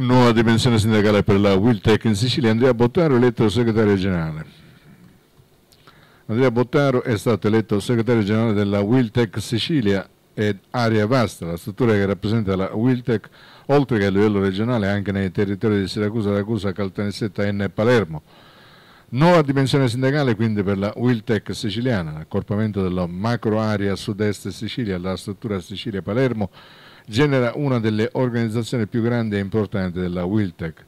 nuova dimensione sindacale per la Wiltec in Sicilia, Andrea Bottaro eletto segretario generale. Andrea Bottaro è stato eletto segretario generale della Wiltec Sicilia ed Area Vasta, la struttura che rappresenta la Wiltec, oltre che a livello regionale anche nei territori di Siracusa, Ragusa, Caltanissetta, e Palermo. Nuova dimensione sindacale quindi per la Wiltec siciliana, l'accorpamento della macro area sud-est Sicilia, la struttura Sicilia-Palermo, genera una delle organizzazioni più grandi e importanti della Wiltec,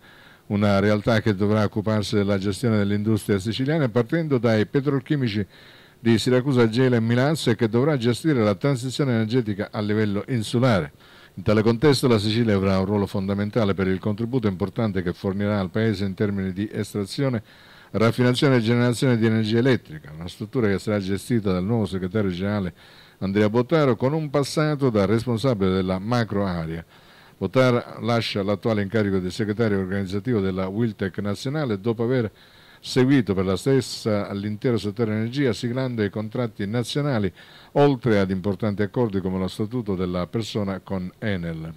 una realtà che dovrà occuparsi della gestione dell'industria siciliana partendo dai petrolchimici di Siracusa, Gela e Milazzo e che dovrà gestire la transizione energetica a livello insulare. In tale contesto la Sicilia avrà un ruolo fondamentale per il contributo importante che fornirà al Paese in termini di estrazione raffinazione e generazione di energia elettrica, una struttura che sarà gestita dal nuovo segretario generale Andrea Bottaro con un passato da responsabile della macro area. Bottaro lascia l'attuale incarico di segretario organizzativo della Wiltec nazionale dopo aver seguito per la stessa l'intero settore energia siglando i contratti nazionali oltre ad importanti accordi come lo statuto della persona con Enel.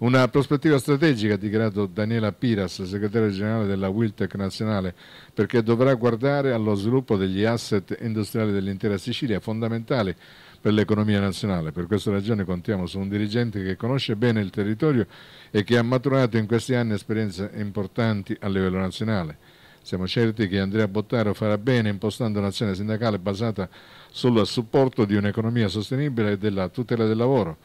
Una prospettiva strategica, ha dichiarato Daniela Piras, segretario generale della Wiltec nazionale, perché dovrà guardare allo sviluppo degli asset industriali dell'intera Sicilia, fondamentali per l'economia nazionale. Per questa ragione contiamo su un dirigente che conosce bene il territorio e che ha maturato in questi anni esperienze importanti a livello nazionale. Siamo certi che Andrea Bottaro farà bene impostando un'azione sindacale basata sul supporto di un'economia sostenibile e della tutela del lavoro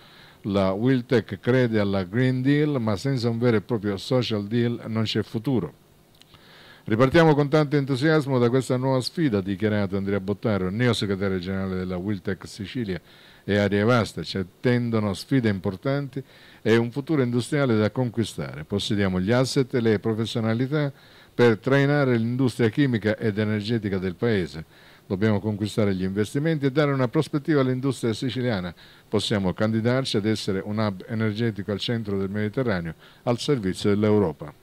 la Wiltec crede alla Green Deal, ma senza un vero e proprio social deal non c'è futuro. Ripartiamo con tanto entusiasmo da questa nuova sfida, dichiarato Andrea Bottaro, neo segretario generale della Wiltec Sicilia e Aria Vasta. Ci attendono sfide importanti e un futuro industriale da conquistare. Possediamo gli asset e le professionalità per trainare l'industria chimica ed energetica del Paese. Dobbiamo conquistare gli investimenti e dare una prospettiva all'industria siciliana. Possiamo candidarci ad essere un hub energetico al centro del Mediterraneo, al servizio dell'Europa.